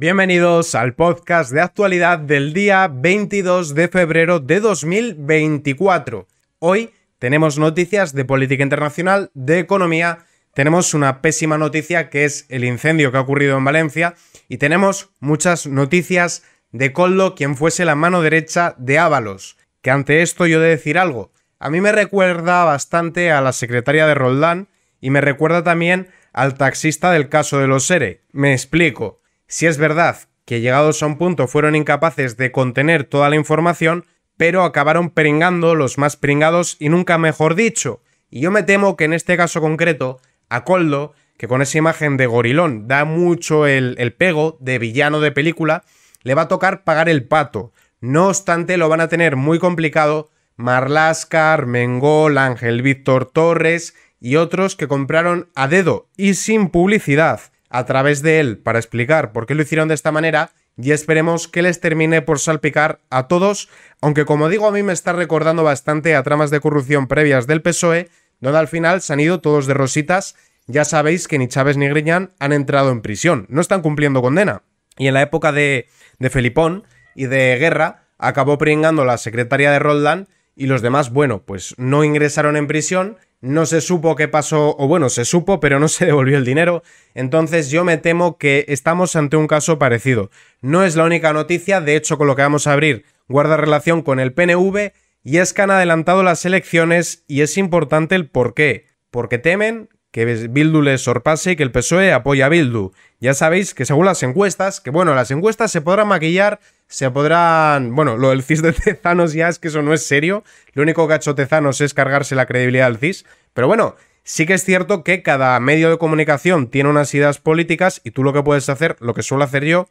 Bienvenidos al podcast de actualidad del día 22 de febrero de 2024. Hoy tenemos noticias de política internacional, de economía, tenemos una pésima noticia que es el incendio que ha ocurrido en Valencia y tenemos muchas noticias de Coldo, quien fuese la mano derecha de Ábalos. Que ante esto yo he de decir algo. A mí me recuerda bastante a la secretaria de Roldán y me recuerda también al taxista del caso de los ERE. Me explico. Si es verdad que llegados a un punto fueron incapaces de contener toda la información, pero acabaron pringando los más pringados y nunca mejor dicho. Y yo me temo que en este caso concreto, a Coldo, que con esa imagen de gorilón da mucho el, pego de villano de película, le va a tocar pagar el pato. No obstante, lo van a tener muy complicado Marlascar, Mengol, Ángel Víctor Torres y otros que compraron a dedo y sin publicidad a través de él para explicar por qué lo hicieron de esta manera y esperemos que les termine por salpicar a todos, aunque como digo a mí me está recordando bastante a tramas de corrupción previas del PSOE, donde al final se han ido todos de rositas, ya sabéis que ni Chávez ni Griñán han entrado en prisión, no están cumpliendo condena. Y en la época de, de Felipón y de Guerra, acabó pringando la secretaria de Roldán y los demás, bueno, pues no ingresaron en prisión no se supo qué pasó, o bueno, se supo, pero no se devolvió el dinero. Entonces yo me temo que estamos ante un caso parecido. No es la única noticia, de hecho con lo que vamos a abrir guarda relación con el PNV, y es que han adelantado las elecciones y es importante el por qué. Porque temen que Bildu les sorpase y que el PSOE apoya a Bildu. Ya sabéis que según las encuestas, que bueno, las encuestas se podrán maquillar se podrán... Bueno, lo del CIS de Tezanos ya es que eso no es serio. Lo único que ha hecho Tezanos es cargarse la credibilidad del CIS. Pero bueno, sí que es cierto que cada medio de comunicación tiene unas ideas políticas y tú lo que puedes hacer, lo que suelo hacer yo,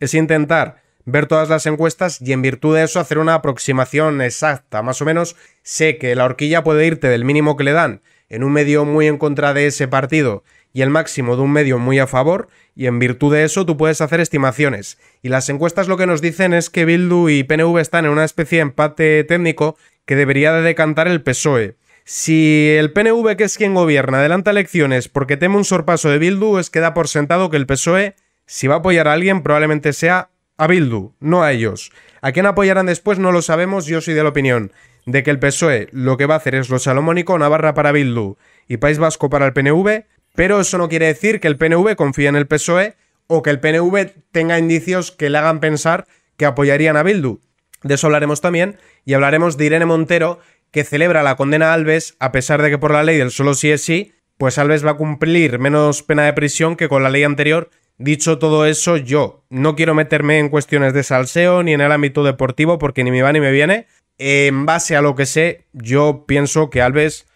es intentar ver todas las encuestas y en virtud de eso hacer una aproximación exacta. Más o menos sé que la horquilla puede irte del mínimo que le dan en un medio muy en contra de ese partido y el máximo de un medio muy a favor, y en virtud de eso tú puedes hacer estimaciones. Y las encuestas lo que nos dicen es que Bildu y PNV están en una especie de empate técnico que debería de decantar el PSOE. Si el PNV, que es quien gobierna, adelanta elecciones porque teme un sorpaso de Bildu, es que da por sentado que el PSOE, si va a apoyar a alguien, probablemente sea a Bildu, no a ellos. A quién apoyarán después no lo sabemos, yo soy de la opinión de que el PSOE lo que va a hacer es lo salomónico, Navarra para Bildu y País Vasco para el PNV, pero eso no quiere decir que el PNV confíe en el PSOE o que el PNV tenga indicios que le hagan pensar que apoyarían a Bildu. De eso hablaremos también y hablaremos de Irene Montero, que celebra la condena a Alves, a pesar de que por la ley del solo sí es sí, pues Alves va a cumplir menos pena de prisión que con la ley anterior. Dicho todo eso, yo no quiero meterme en cuestiones de salseo ni en el ámbito deportivo porque ni me va ni me viene. En base a lo que sé, yo pienso que Alves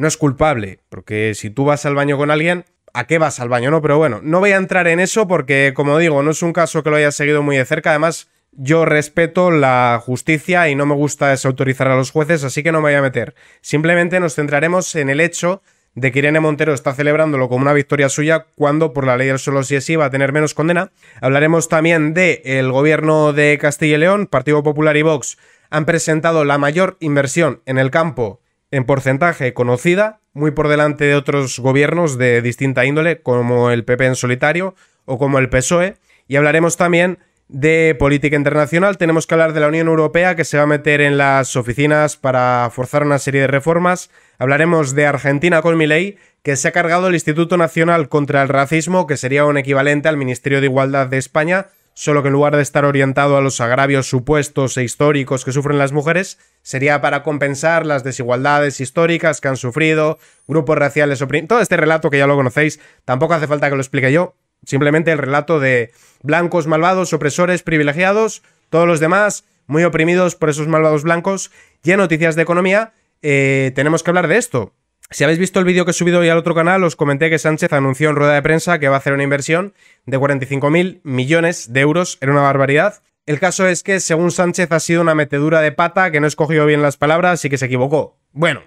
no es culpable, porque si tú vas al baño con alguien, ¿a qué vas al baño? No, pero bueno, no voy a entrar en eso porque, como digo, no es un caso que lo haya seguido muy de cerca, además... Yo respeto la justicia y no me gusta desautorizar a los jueces, así que no me voy a meter. Simplemente nos centraremos en el hecho de que Irene Montero está celebrándolo como una victoria suya cuando por la ley del solo si es sí va a tener menos condena. Hablaremos también de el gobierno de Castilla y León, Partido Popular y Vox han presentado la mayor inversión en el campo en porcentaje conocida, muy por delante de otros gobiernos de distinta índole, como el PP en solitario o como el PSOE. Y hablaremos también de política internacional. Tenemos que hablar de la Unión Europea, que se va a meter en las oficinas para forzar una serie de reformas. Hablaremos de Argentina con ley, que se ha cargado el Instituto Nacional contra el Racismo, que sería un equivalente al Ministerio de Igualdad de España solo que en lugar de estar orientado a los agravios supuestos e históricos que sufren las mujeres, sería para compensar las desigualdades históricas que han sufrido, grupos raciales oprimidos. Todo este relato que ya lo conocéis, tampoco hace falta que lo explique yo. Simplemente el relato de blancos malvados, opresores, privilegiados, todos los demás muy oprimidos por esos malvados blancos. Y en noticias de economía eh, tenemos que hablar de esto. Si habéis visto el vídeo que he subido hoy al otro canal, os comenté que Sánchez anunció en rueda de prensa que va a hacer una inversión de 45.000 millones de euros. Era una barbaridad. El caso es que, según Sánchez, ha sido una metedura de pata, que no escogió bien las palabras y que se equivocó. Bueno,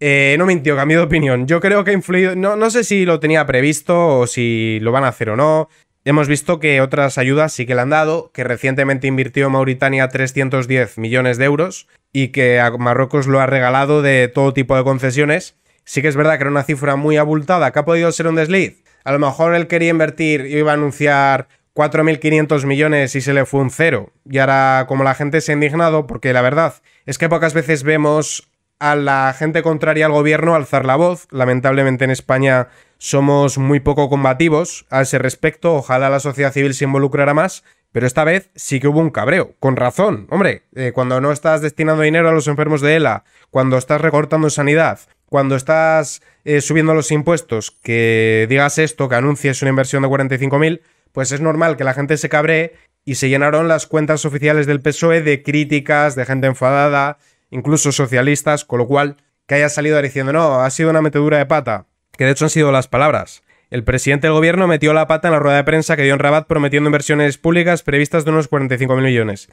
eh, no mintió, cambió de opinión. Yo creo que ha influido. No, no sé si lo tenía previsto o si lo van a hacer o no. Hemos visto que otras ayudas sí que le han dado, que recientemente invirtió Mauritania 310 millones de euros y que a Marruecos lo ha regalado de todo tipo de concesiones Sí que es verdad que era una cifra muy abultada, que ha podido ser un desliz. A lo mejor él quería invertir y iba a anunciar 4.500 millones y se le fue un cero. Y ahora, como la gente se ha indignado, porque la verdad es que pocas veces vemos a la gente contraria al gobierno alzar la voz. Lamentablemente en España somos muy poco combativos a ese respecto. Ojalá la sociedad civil se involucrara más. Pero esta vez sí que hubo un cabreo, con razón. Hombre, eh, cuando no estás destinando dinero a los enfermos de ELA, cuando estás recortando sanidad, cuando estás eh, subiendo los impuestos, que digas esto, que anuncies una inversión de 45.000, pues es normal que la gente se cabree y se llenaron las cuentas oficiales del PSOE de críticas, de gente enfadada, incluso socialistas, con lo cual que haya salido diciendo, no, ha sido una metedura de pata, que de hecho han sido las palabras. El presidente del gobierno metió la pata en la rueda de prensa que dio en Rabat prometiendo inversiones públicas previstas de unos 45.000 millones.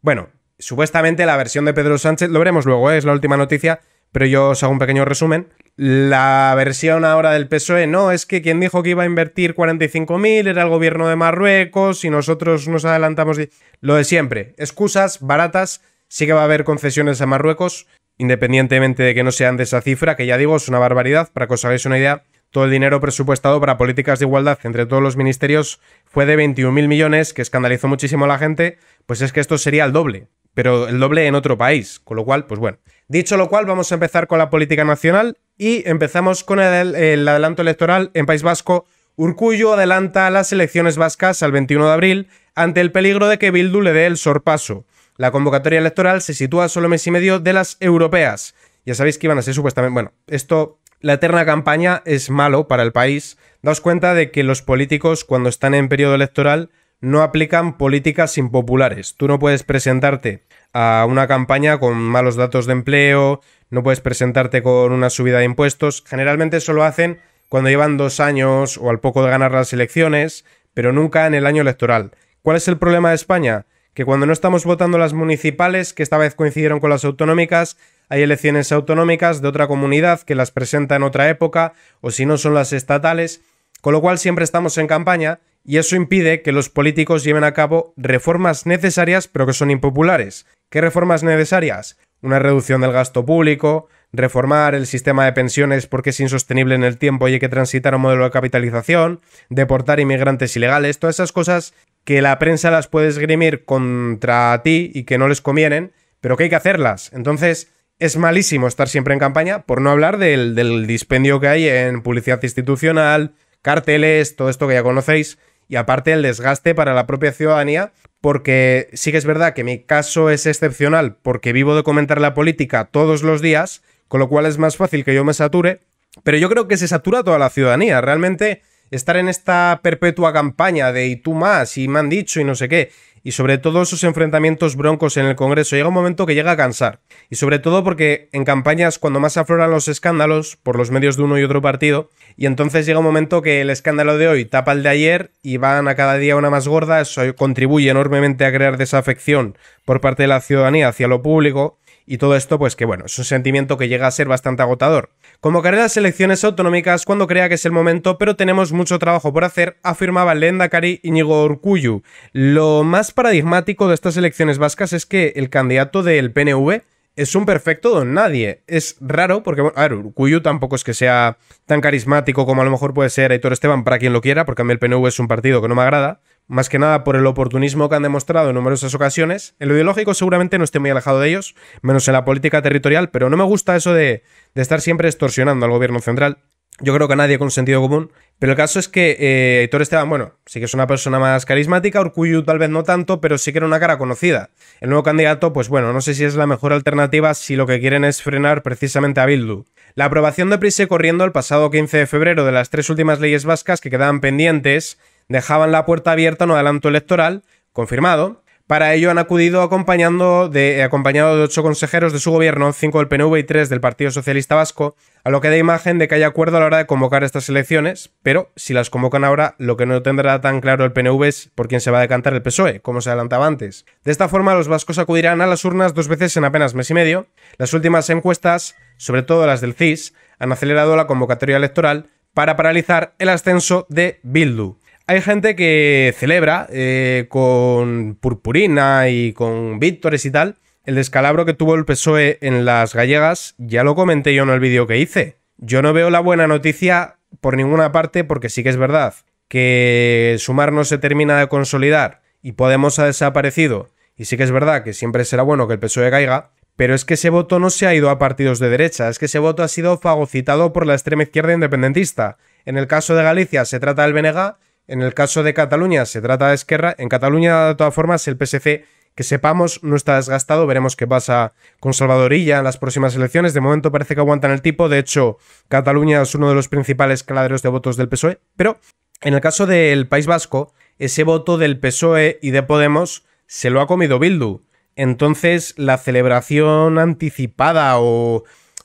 Bueno, supuestamente la versión de Pedro Sánchez, lo veremos luego, ¿eh? es la última noticia, pero yo os hago un pequeño resumen. La versión ahora del PSOE, no, es que quien dijo que iba a invertir 45.000 era el gobierno de Marruecos y nosotros nos adelantamos. Lo de siempre, excusas baratas, sí que va a haber concesiones a Marruecos, independientemente de que no sean de esa cifra, que ya digo, es una barbaridad, para que os hagáis una idea, todo el dinero presupuestado para políticas de igualdad entre todos los ministerios fue de 21.000 millones, que escandalizó muchísimo a la gente, pues es que esto sería el doble, pero el doble en otro país, con lo cual, pues bueno. Dicho lo cual, vamos a empezar con la política nacional y empezamos con el, adelanto electoral en País Vasco. Urcuyo adelanta las elecciones vascas al 21 de abril ante el peligro de que Bildu le dé el sorpaso. La convocatoria electoral se sitúa solo mes y medio de las europeas. Ya sabéis que iban a ser supuestamente... Bueno, esto, la eterna campaña es malo para el país. Daos cuenta de que los políticos cuando están en periodo electoral no aplican políticas impopulares. Tú no puedes presentarte a una campaña con malos datos de empleo, no puedes presentarte con una subida de impuestos. Generalmente solo lo hacen cuando llevan dos años o al poco de ganar las elecciones, pero nunca en el año electoral. ¿Cuál es el problema de España? Que cuando no estamos votando las municipales, que esta vez coincidieron con las autonómicas, hay elecciones autonómicas de otra comunidad que las presenta en otra época, o si no son las estatales, con lo cual siempre estamos en campaña y eso impide que los políticos lleven a cabo reformas necesarias pero que son impopulares. ¿Qué reformas necesarias? Una reducción del gasto público, reformar el sistema de pensiones porque es insostenible en el tiempo y hay que transitar a un modelo de capitalización, deportar inmigrantes ilegales, todas esas cosas que la prensa las puede esgrimir contra ti y que no les convienen, pero que hay que hacerlas. Entonces, es malísimo estar siempre en campaña, por no hablar del, del dispendio que hay en publicidad institucional, carteles, todo esto que ya conocéis y aparte el desgaste para la propia ciudadanía, porque sí que es verdad que mi caso es excepcional porque vivo de comentar la política todos los días, con lo cual es más fácil que yo me sature, pero yo creo que se satura toda la ciudadanía, realmente estar en esta perpetua campaña de y tú más y me han dicho y no sé qué, y sobre todo esos enfrentamientos broncos en el Congreso. Llega un momento que llega a cansar. Y sobre todo porque en campañas cuando más afloran los escándalos por los medios de uno y otro partido, y entonces llega un momento que el escándalo de hoy tapa el de ayer y van a cada día una más gorda, eso contribuye enormemente a crear desafección por parte de la ciudadanía hacia lo público. Y todo esto, pues que bueno, es un sentimiento que llega a ser bastante agotador. Convocaré las elecciones autonómicas cuando crea que es el momento, pero tenemos mucho trabajo por hacer, afirmaba Lenda Cari Íñigo Urcuyu. Lo más paradigmático de estas elecciones vascas es que el candidato del PNV es un perfecto don nadie. Es raro porque, bueno, tampoco es que sea tan carismático como a lo mejor puede ser Aitor Esteban para quien lo quiera, porque a mí el PNV es un partido que no me agrada, más que nada por el oportunismo que han demostrado en numerosas ocasiones. En lo ideológico seguramente no estoy muy alejado de ellos, menos en la política territorial, pero no me gusta eso de, estar siempre extorsionando al gobierno central. Yo creo que a nadie con sentido común. Pero el caso es que eh, Esteban, bueno, sí que es una persona más carismática, Urcuyu tal vez no tanto, pero sí que era una cara conocida. El nuevo candidato, pues bueno, no sé si es la mejor alternativa si lo que quieren es frenar precisamente a Bildu. La aprobación de Prise corriendo el pasado 15 de febrero de las tres últimas leyes vascas que quedaban pendientes dejaban la puerta abierta a un adelanto electoral, confirmado. Para ello han acudido acompañando de, eh, acompañado de ocho consejeros de su gobierno, cinco del PNV y tres del Partido Socialista Vasco, a lo que da imagen de que hay acuerdo a la hora de convocar estas elecciones, pero si las convocan ahora, lo que no tendrá tan claro el PNV es por quién se va a decantar el PSOE, como se adelantaba antes. De esta forma, los vascos acudirán a las urnas dos veces en apenas mes y medio. Las últimas encuestas, sobre todo las del CIS, han acelerado la convocatoria electoral para paralizar el ascenso de Bildu. Hay gente que celebra eh, con purpurina y con víctores y tal el descalabro que tuvo el PSOE en las gallegas. Ya lo comenté yo en el vídeo que hice. Yo no veo la buena noticia por ninguna parte porque sí que es verdad que Sumar no se termina de consolidar y Podemos ha desaparecido. Y sí que es verdad que siempre será bueno que el PSOE caiga, pero es que ese voto no se ha ido a partidos de derecha, es que ese voto ha sido fagocitado por la extrema izquierda independentista. En el caso de Galicia se trata del Benega. En el caso de Cataluña se trata de Esquerra. En Cataluña, de todas formas, el PSC, que sepamos, no está desgastado. Veremos qué pasa con Salvadorilla en las próximas elecciones. De momento parece que aguantan el tipo. De hecho, Cataluña es uno de los principales caladeros de votos del PSOE. Pero en el caso del País Vasco, ese voto del PSOE y de Podemos se lo ha comido Bildu. Entonces, la celebración anticipada o,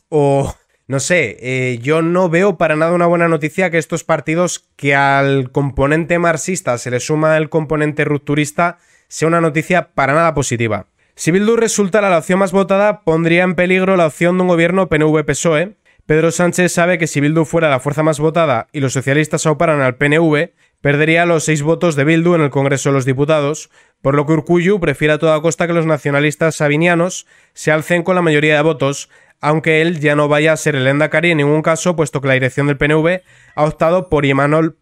o no sé, eh, yo no veo para nada una buena noticia que estos partidos que al componente marxista se le suma el componente rupturista sea una noticia para nada positiva. Si Bildu resultara la opción más votada, pondría en peligro la opción de un gobierno PNV-PSOE. Pedro Sánchez sabe que si Bildu fuera la fuerza más votada y los socialistas auparan al PNV, perdería los seis votos de Bildu en el Congreso de los Diputados, por lo que Urcuyu prefiere a toda costa que los nacionalistas sabinianos se alcen con la mayoría de votos, aunque él ya no vaya a ser el Endacari en ningún caso, puesto que la dirección del PNV ha optado por Imanol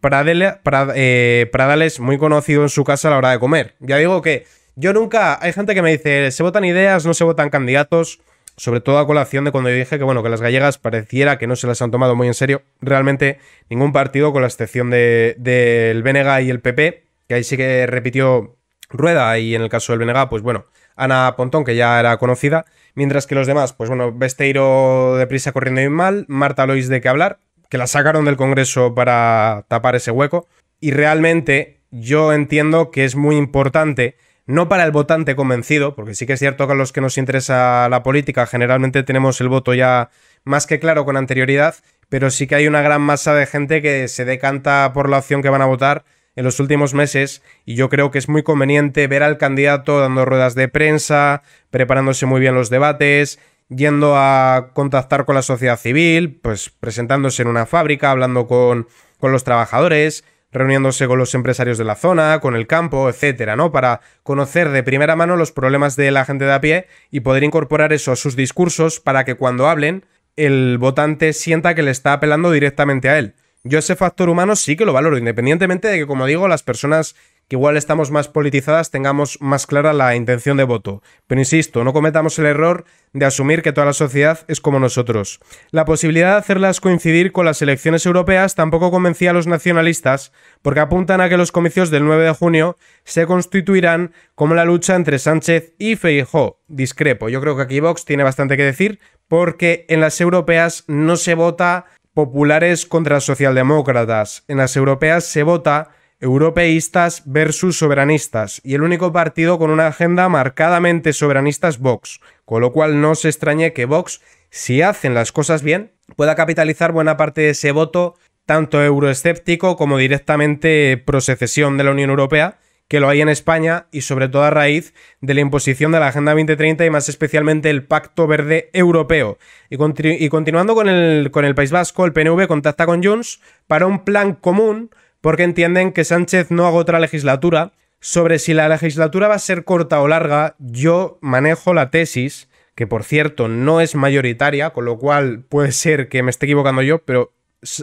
eh, Pradales, muy conocido en su casa a la hora de comer. Ya digo que yo nunca, hay gente que me dice, se votan ideas, no se votan candidatos, sobre todo a colación de cuando yo dije que, bueno, que las gallegas pareciera que no se las han tomado muy en serio. Realmente ningún partido, con la excepción del de, y el PP, que ahí sí que repitió Rueda y en el caso del BNG, pues bueno, Ana Pontón, que ya era conocida, mientras que los demás, pues bueno, Besteiro de prisa corriendo y mal, Marta Lois de qué hablar, que la sacaron del Congreso para tapar ese hueco, y realmente yo entiendo que es muy importante no para el votante convencido, porque sí que es cierto que a los que nos interesa la política generalmente tenemos el voto ya más que claro con anterioridad, pero sí que hay una gran masa de gente que se decanta por la opción que van a votar en los últimos meses y yo creo que es muy conveniente ver al candidato dando ruedas de prensa, preparándose muy bien los debates, yendo a contactar con la sociedad civil, pues presentándose en una fábrica, hablando con, con los trabajadores, reuniéndose con los empresarios de la zona, con el campo, etcétera, ¿no? Para conocer de primera mano los problemas de la gente de a pie y poder incorporar eso a sus discursos para que cuando hablen el votante sienta que le está apelando directamente a él yo ese factor humano sí que lo valoro, independientemente de que, como digo, las personas que igual estamos más politizadas tengamos más clara la intención de voto. Pero insisto, no cometamos el error de asumir que toda la sociedad es como nosotros. La posibilidad de hacerlas coincidir con las elecciones europeas tampoco convencía a los nacionalistas, porque apuntan a que los comicios del 9 de junio se constituirán como la lucha entre Sánchez y Feijó. Discrepo, yo creo que aquí Vox tiene bastante que decir, porque en las europeas no se vota populares contra socialdemócratas. En las europeas se vota europeístas versus soberanistas, y el único partido con una agenda marcadamente soberanista es Vox, con lo cual no se extrañe que Vox, si hacen las cosas bien, pueda capitalizar buena parte de ese voto tanto euroescéptico como directamente prosecesión de la Unión Europea, que lo hay en España y sobre todo a raíz de la imposición de la Agenda 2030 y más especialmente el Pacto Verde Europeo. Y, continuando con el, con el País Vasco, el PNV contacta con Junts para un plan común porque entienden que Sánchez no haga otra legislatura. Sobre si la legislatura va a ser corta o larga, yo manejo la tesis, que por cierto no es mayoritaria, con lo cual puede ser que me esté equivocando yo, pero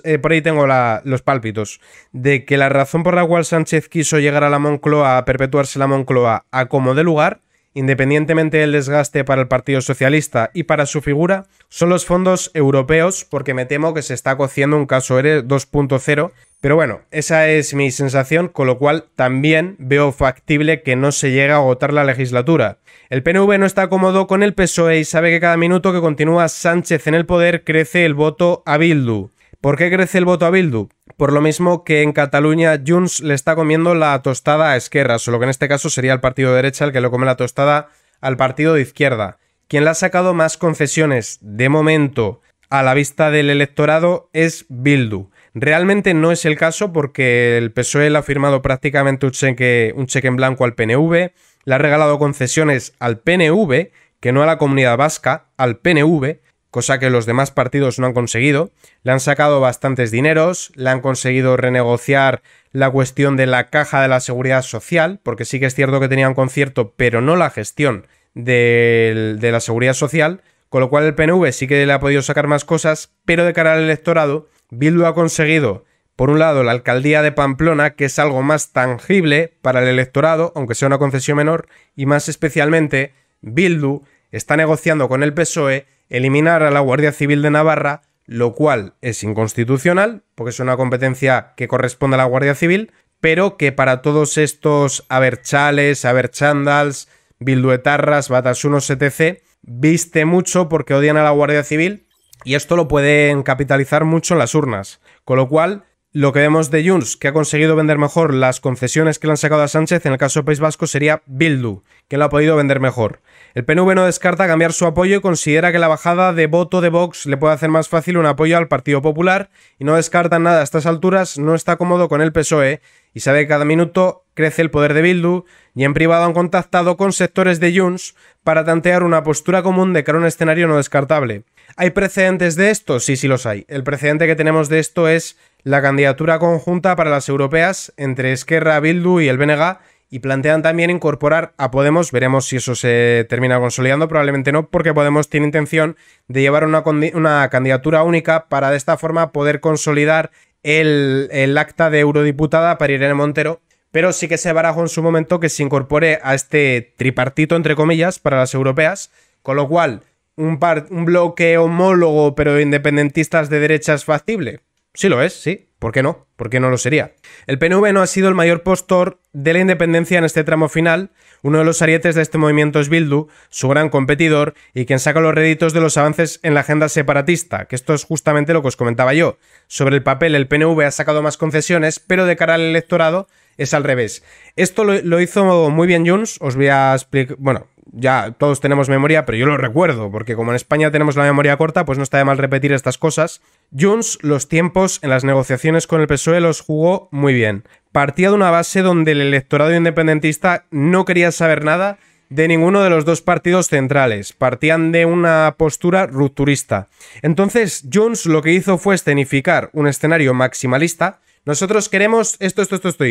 eh, por ahí tengo los pálpitos, de que la razón por la cual Sánchez quiso llegar a la Moncloa, a perpetuarse la Moncloa a como de lugar, independientemente del desgaste para el Partido Socialista y para su figura, son los fondos europeos, porque me temo que se está cociendo un caso ERE 2.0. Pero bueno, esa es mi sensación, con lo cual también veo factible que no se llegue a agotar la legislatura. El PNV no está cómodo con el PSOE y sabe que cada minuto que continúa Sánchez en el poder crece el voto a Bildu. ¿Por qué crece el voto a Bildu? Por lo mismo que en Cataluña Junts le está comiendo la tostada a Esquerra, solo que en este caso sería el partido de derecha el que le come la tostada al partido de izquierda. Quien le ha sacado más concesiones de momento a la vista del electorado es Bildu. Realmente no es el caso porque el PSOE le ha firmado prácticamente un cheque en blanco al PNV, le ha regalado concesiones al PNV, que no a la comunidad vasca, al PNV, cosa que los demás partidos no han conseguido. Le han sacado bastantes dineros, le han conseguido renegociar la cuestión de la caja de la seguridad social, porque sí que es cierto que tenía un concierto, pero no la gestión de, de la seguridad social, con lo cual el PNV sí que le ha podido sacar más cosas, pero de cara al electorado, Bildu ha conseguido, por un lado, la alcaldía de Pamplona, que es algo más tangible para el electorado, aunque sea una concesión menor, y más especialmente, Bildu está negociando con el PSOE eliminar a la Guardia Civil de Navarra, lo cual es inconstitucional, porque es una competencia que corresponde a la Guardia Civil, pero que para todos estos aberchales, aberchandals, bilduetarras, batasunos, etc., viste mucho porque odian a la Guardia Civil y esto lo pueden capitalizar mucho en las urnas. Con lo cual, lo que vemos de Junts, que ha conseguido vender mejor las concesiones que le han sacado a Sánchez, en el caso de País Vasco sería Bildu, que lo ha podido vender mejor. El PNV no descarta cambiar su apoyo y considera que la bajada de voto de Vox le puede hacer más fácil un apoyo al Partido Popular y no descarta nada a estas alturas, no está cómodo con el PSOE y sabe que cada minuto crece el poder de Bildu y en privado han contactado con sectores de Junts para tantear una postura común de cara a un escenario no descartable. ¿Hay precedentes de esto? Sí, sí los hay. El precedente que tenemos de esto es la candidatura conjunta para las europeas entre Esquerra, Bildu y el BNG y plantean también incorporar a Podemos, veremos si eso se termina consolidando, probablemente no, porque Podemos tiene intención de llevar una, una candidatura única para de esta forma poder consolidar el, acta de eurodiputada para Irene Montero, pero sí que se barajó en su momento que se incorpore a este tripartito, entre comillas, para las europeas, con lo cual un, un bloque homólogo pero independentistas de derechas factible. Sí lo es, sí, ¿Por qué no? ¿Por qué no lo sería? El PNV no ha sido el mayor postor de la independencia en este tramo final. Uno de los arietes de este movimiento es Bildu, su gran competidor, y quien saca los réditos de los avances en la agenda separatista, que esto es justamente lo que os comentaba yo. Sobre el papel, el PNV ha sacado más concesiones, pero de cara al electorado es al revés. Esto lo, hizo muy bien Junts, os voy a explicar, bueno, ya todos tenemos memoria, pero yo lo recuerdo, porque como en España tenemos la memoria corta, pues no está de mal repetir estas cosas. Jones, los tiempos en las negociaciones con el PSOE los jugó muy bien. Partía de una base donde el electorado independentista no quería saber nada de ninguno de los dos partidos centrales, partían de una postura rupturista. Entonces, Jones lo que hizo fue escenificar un escenario maximalista. Nosotros queremos esto, esto, esto, esto,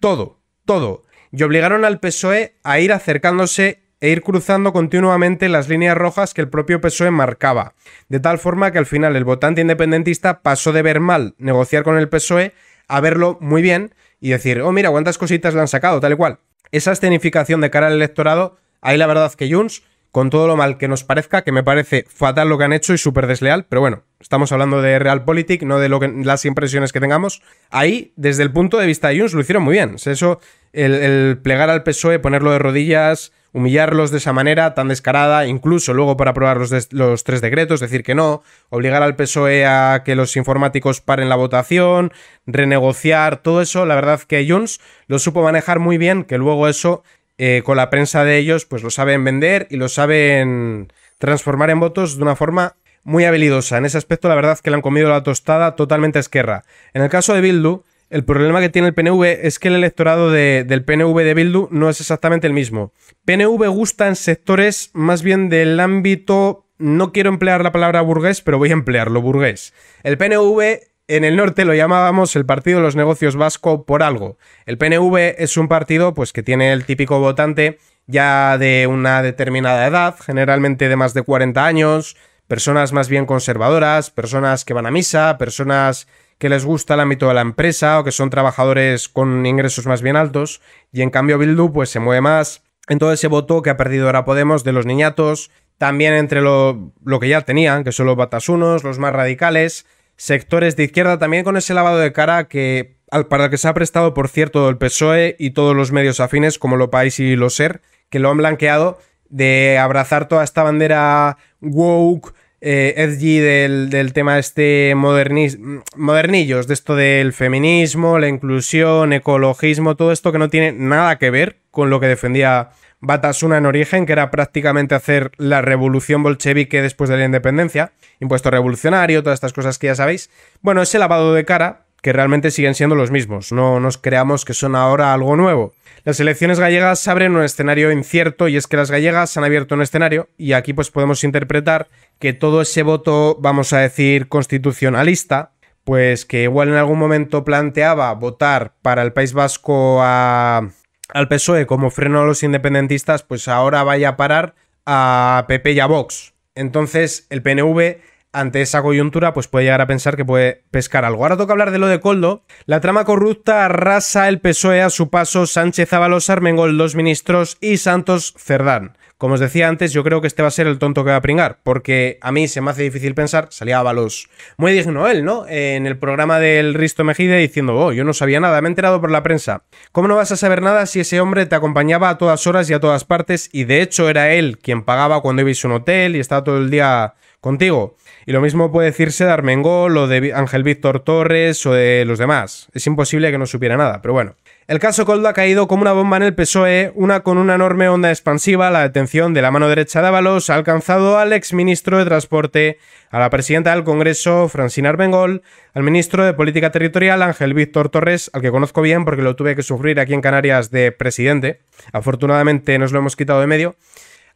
todo, todo. Y obligaron al PSOE a ir acercándose e ir cruzando continuamente las líneas rojas que el propio PSOE marcaba, de tal forma que al final el votante independentista pasó de ver mal negociar con el PSOE a verlo muy bien y decir, oh mira, cuántas cositas le han sacado, tal y cual. Esa escenificación de cara al electorado, ahí la verdad que Junts, con todo lo mal que nos parezca, que me parece fatal lo que han hecho y súper desleal, pero bueno, estamos hablando de Realpolitik, no de lo que, las impresiones que tengamos. Ahí, desde el punto de vista de Junts, lo hicieron muy bien. Eso, el plegar al PSOE, ponerlo de rodillas, humillarlos de esa manera tan descarada, incluso luego para aprobar los, los, tres decretos, decir que no, obligar al PSOE a que los informáticos paren la votación, renegociar, todo eso, la verdad que Junts lo supo manejar muy bien, que luego eso eh, con la prensa de ellos pues lo saben vender y lo saben transformar en votos de una forma muy habilidosa. En ese aspecto la verdad que le han comido la tostada totalmente a Esquerra. En el caso de Bildu, el problema que tiene el PNV es que el electorado del PNV de Bildu no es exactamente el mismo. PNV gusta en sectores más bien del ámbito, no quiero emplear la palabra burgués, pero voy a emplearlo burgués. El PNV en el norte lo llamábamos el Partido de los Negocios Vasco por algo. El PNV es un partido pues que tiene el típico votante ya de una determinada edad, generalmente de más de 40 años, personas más bien conservadoras, personas que van a misa, personas que les gusta el ámbito de la empresa o que son trabajadores con ingresos más bien altos y en cambio Bildu pues se mueve más en todo ese voto que ha perdido ahora Podemos de los niñatos, también entre lo, que ya tenían, que son los batasunos, los más radicales, sectores de izquierda también con ese lavado de cara que para el que se ha prestado por cierto el PSOE y todos los medios afines como Lo País y Lo Ser, que lo han blanqueado de abrazar toda esta bandera woke eh, edgy del, del, tema este modernis, modernillos, de esto del feminismo, la inclusión, ecologismo, todo esto que no tiene nada que ver con lo que defendía Batasuna en origen, que era prácticamente hacer la revolución bolchevique después de la independencia, impuesto revolucionario, todas estas cosas que ya sabéis. Bueno, ese lavado de cara que realmente siguen siendo los mismos, no nos creamos que son ahora algo nuevo. Las elecciones gallegas abren un escenario incierto y es que las gallegas han abierto un escenario y aquí pues podemos interpretar que todo ese voto, vamos a decir, constitucionalista, pues que igual en algún momento planteaba votar para el País Vasco a, al PSOE como freno a los independentistas, pues ahora vaya a parar a PP y a Vox. Entonces el PNV ante esa coyuntura, pues puede llegar a pensar que puede pescar algo. Ahora toca hablar de lo de Coldo. La trama corrupta arrasa el PSOE a su paso Sánchez Ábalos, Armengol, los ministros y Santos Cerdán. Como os decía antes, yo creo que este va a ser el tonto que va a pringar, porque a mí se me hace difícil pensar, salía balos muy digno él, ¿no? En el programa del Risto Mejide diciendo, oh, yo no sabía nada, me he enterado por la prensa. ¿Cómo no vas a saber nada si ese hombre te acompañaba a todas horas y a todas partes y de hecho era él quien pagaba cuando ibais a un hotel y estaba todo el día contigo? Y lo mismo puede decirse de Armengol o de Ángel Víctor Torres o de los demás. Es imposible que no supiera nada, pero bueno. El caso Coldo ha caído como una bomba en el PSOE, una con una enorme onda expansiva, la detención de la mano derecha de Ábalos ha alcanzado al exministro de Transporte, a la presidenta del Congreso, Francina Arbengol, al ministro de Política Territorial, Ángel Víctor Torres, al que conozco bien porque lo tuve que sufrir aquí en Canarias de presidente, afortunadamente nos lo hemos quitado de medio,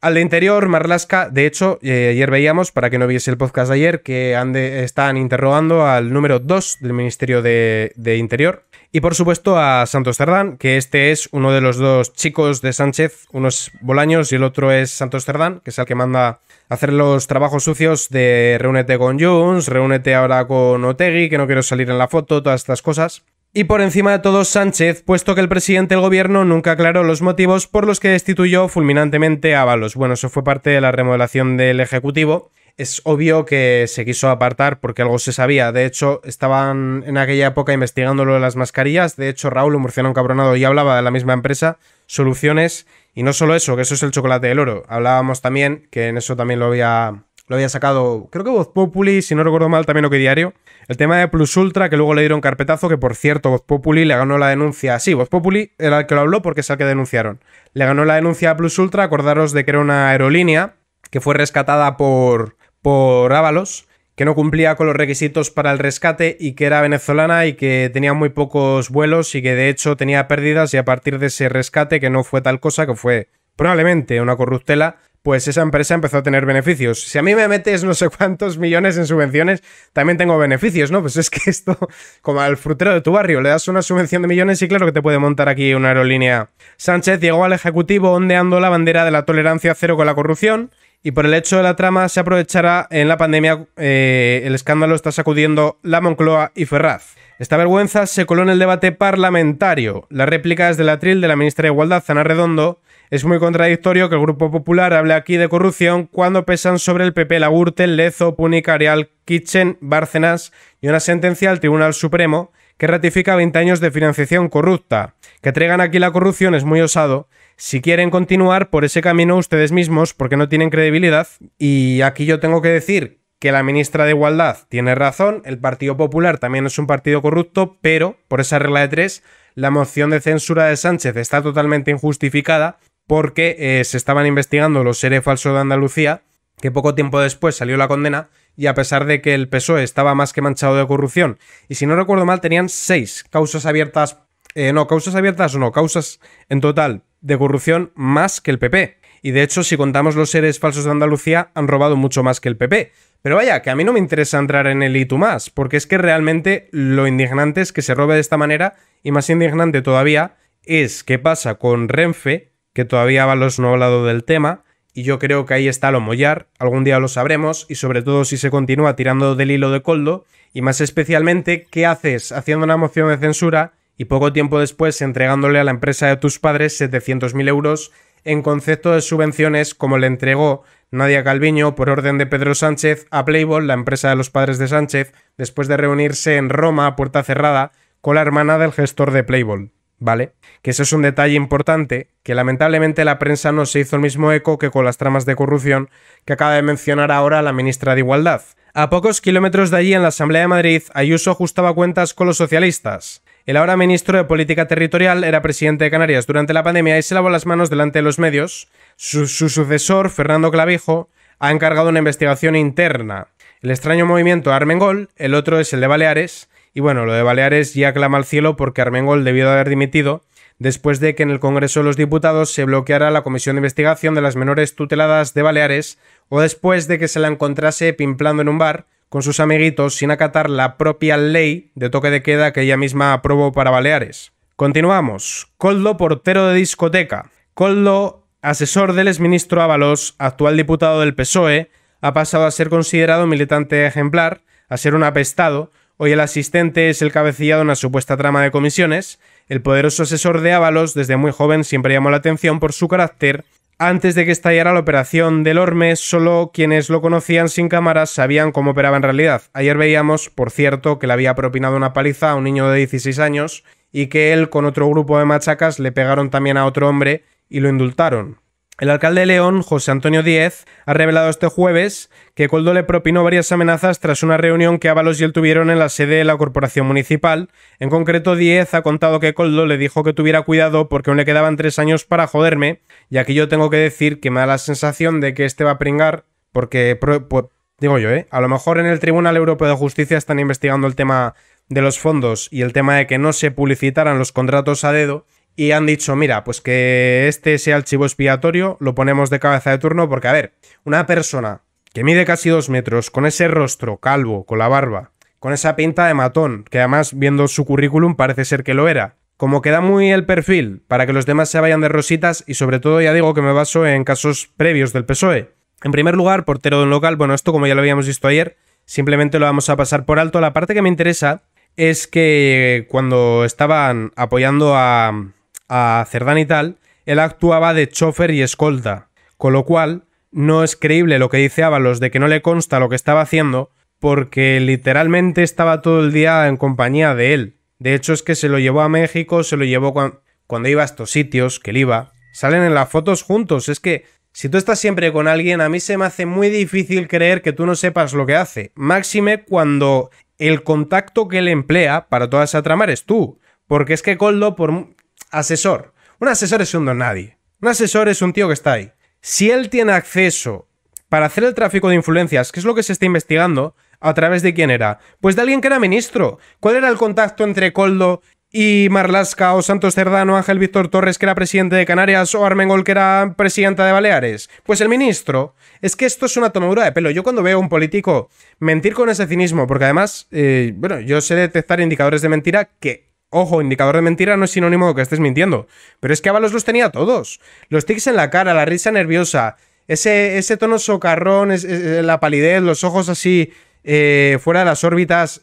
al de Interior, Marlasca, de hecho, eh, ayer veíamos, para que no viese el podcast de ayer, que están interrogando al número 2 del Ministerio de Interior, y por supuesto a Santos Cerdán, que este es uno de los dos chicos de Sánchez, uno es Bolaños y el otro es Santos Cerdán, que es el que manda hacer los trabajos sucios de reúnete con Jones, reúnete ahora con Otegui que no quiero salir en la foto, todas estas cosas. Y por encima de todo Sánchez, puesto que el presidente del gobierno nunca aclaró los motivos por los que destituyó fulminantemente a Balos. Bueno, eso fue parte de la remodelación del Ejecutivo es obvio que se quiso apartar porque algo se sabía. De hecho, estaban en aquella época investigando lo de las mascarillas. De hecho, Raúl, un murciano y ya hablaba de la misma empresa, soluciones. Y no solo eso, que eso es el chocolate del oro. Hablábamos también, que en eso también lo había, lo había sacado, creo que Voz Populi, si no recuerdo mal, también lo que diario. El tema de Plus Ultra, que luego le dieron carpetazo, que por cierto, Voz Populi le ganó la denuncia. Sí, Voz Populi era el que lo habló porque es el que denunciaron. Le ganó la denuncia a Plus Ultra, acordaros de que era una aerolínea que fue rescatada por, por Ábalos, que no cumplía con los requisitos para el rescate y que era venezolana y que tenía muy pocos vuelos y que de hecho tenía pérdidas y a partir de ese rescate, que no fue tal cosa, que fue probablemente una corruptela, pues esa empresa empezó a tener beneficios. Si a mí me metes no sé cuántos millones en subvenciones, también tengo beneficios, ¿no? Pues es que esto, como al frutero de tu barrio, le das una subvención de millones y claro que te puede montar aquí una aerolínea. Sánchez llegó al Ejecutivo ondeando la bandera de la tolerancia cero con la corrupción, y por el hecho de la trama se aprovechará en la pandemia. Eh, el escándalo está sacudiendo la Moncloa y Ferraz. Esta vergüenza se coló en el debate parlamentario. La réplica es del atril de la ministra de Igualdad, Zana Redondo, es muy contradictorio que el Grupo Popular hable aquí de corrupción cuando pesan sobre el PP la Lezo, Púnica, Kitchen, Bárcenas y una sentencia del Tribunal Supremo que ratifica 20 años de financiación corrupta. Que traigan aquí la corrupción es muy osado si quieren continuar por ese camino ustedes mismos porque no tienen credibilidad. Y aquí yo tengo que decir que la ministra de Igualdad tiene razón, el Partido Popular también es un partido corrupto, pero por esa regla de tres, la moción de censura de Sánchez está totalmente injustificada porque eh, se estaban investigando los seres falsos de Andalucía, que poco tiempo después salió la condena, y a pesar de que el PSOE estaba más que manchado de corrupción, y si no recuerdo mal, tenían seis causas abiertas, eh, no, causas abiertas o no, causas en total de corrupción más que el PP. Y de hecho, si contamos los seres falsos de Andalucía, han robado mucho más que el PP. Pero vaya, que a mí no me interesa entrar en el y tú más, porque es que realmente lo indignante es que se robe de esta manera, y más indignante todavía es qué pasa con Renfe, que todavía los no ha hablado del tema, y yo creo que ahí está lo mollar, algún día lo sabremos, y sobre todo si se continúa tirando del hilo de coldo, y más especialmente, ¿qué haces haciendo una moción de censura y poco tiempo después entregándole a la empresa de tus padres 700.000 euros en concepto de subvenciones como le entregó Nadia Calviño por orden de Pedro Sánchez a Playboy, la empresa de los padres de Sánchez, después de reunirse en Roma a puerta cerrada con la hermana del gestor de Playboy. ¿Vale? Que eso es un detalle importante, que lamentablemente la prensa no se hizo el mismo eco que con las tramas de corrupción que acaba de mencionar ahora la ministra de Igualdad. A pocos kilómetros de allí, en la Asamblea de Madrid, Ayuso ajustaba cuentas con los socialistas. El ahora ministro de Política Territorial era presidente de Canarias durante la pandemia y se lavó las manos delante de los medios. Su, sucesor, Fernando Clavijo, ha encargado una investigación interna. El extraño movimiento Armengol, el otro es el de Baleares, y bueno, lo de Baleares ya clama al cielo porque Armengol debió de haber dimitido después de que en el Congreso de los Diputados se bloqueara la Comisión de Investigación de las Menores Tuteladas de Baleares o después de que se la encontrase pimplando en un bar con sus amiguitos sin acatar la propia ley de toque de queda que ella misma aprobó para Baleares. Continuamos. Coldo, portero de discoteca. Coldo, asesor del exministro Ábalos, actual diputado del PSOE, ha pasado a ser considerado militante ejemplar, a ser un apestado. Hoy el asistente es el cabecilla de una supuesta trama de comisiones. El poderoso asesor de Ábalos, desde muy joven, siempre llamó la atención por su carácter antes de que estallara la operación del Orme, solo quienes lo conocían sin cámaras sabían cómo operaba en realidad. Ayer veíamos, por cierto, que le había propinado una paliza a un niño de 16 años y que él con otro grupo de machacas le pegaron también a otro hombre y lo indultaron. El alcalde de León, José Antonio Díez, ha revelado este jueves que Coldo le propinó varias amenazas tras una reunión que Ábalos y él tuvieron en la sede de la corporación municipal. En concreto, Díez ha contado que Coldo le dijo que tuviera cuidado porque aún le quedaban tres años para joderme y aquí yo tengo que decir que me da la sensación de que este va a pringar, porque, digo yo, ¿eh? a lo mejor en el Tribunal Europeo de Justicia están investigando el tema de los fondos y el tema de que no se publicitaran los contratos a dedo. Y han dicho, mira, pues que este sea el chivo expiatorio, lo ponemos de cabeza de turno, porque, a ver, una persona que mide casi dos metros, con ese rostro calvo, con la barba, con esa pinta de matón, que además viendo su currículum parece ser que lo era, como queda muy el perfil para que los demás se vayan de rositas y sobre todo ya digo que me baso en casos previos del PSOE. En primer lugar, portero de un local, bueno, esto como ya lo habíamos visto ayer, simplemente lo vamos a pasar por alto. La parte que me interesa es que cuando estaban apoyando a, Cerdán y tal, él actuaba de chofer y escolta, con lo cual no es creíble lo que dice Ábalos de que no le consta lo que estaba haciendo, porque literalmente estaba todo el día en compañía de él. De hecho, es que se lo llevó a México, se lo llevó cuando, iba a estos sitios, que él iba. Salen en las fotos juntos. Es que si tú estás siempre con alguien, a mí se me hace muy difícil creer que tú no sepas lo que hace. Máxime cuando el contacto que él emplea para toda esa trama es tú. Porque es que Coldo, por asesor. Un asesor es un don nadie. Un asesor es un tío que está ahí. Si él tiene acceso para hacer el tráfico de influencias, que es lo que se está investigando, ¿A través de quién era? Pues de alguien que era ministro. ¿Cuál era el contacto entre Coldo y Marlasca o Santos Cerdano, Ángel Víctor Torres, que era presidente de Canarias, o Armengol, que era presidenta de Baleares? Pues el ministro. Es que esto es una tomadura de pelo. Yo cuando veo a un político mentir con ese cinismo, porque además, eh, bueno, yo sé detectar indicadores de mentira que Ojo, indicador de mentira no es sinónimo de que estés mintiendo. Pero es que Avalos los tenía todos. Los tics en la cara, la risa nerviosa, ese, ese tono socarrón, la palidez, los ojos así eh, fuera de las órbitas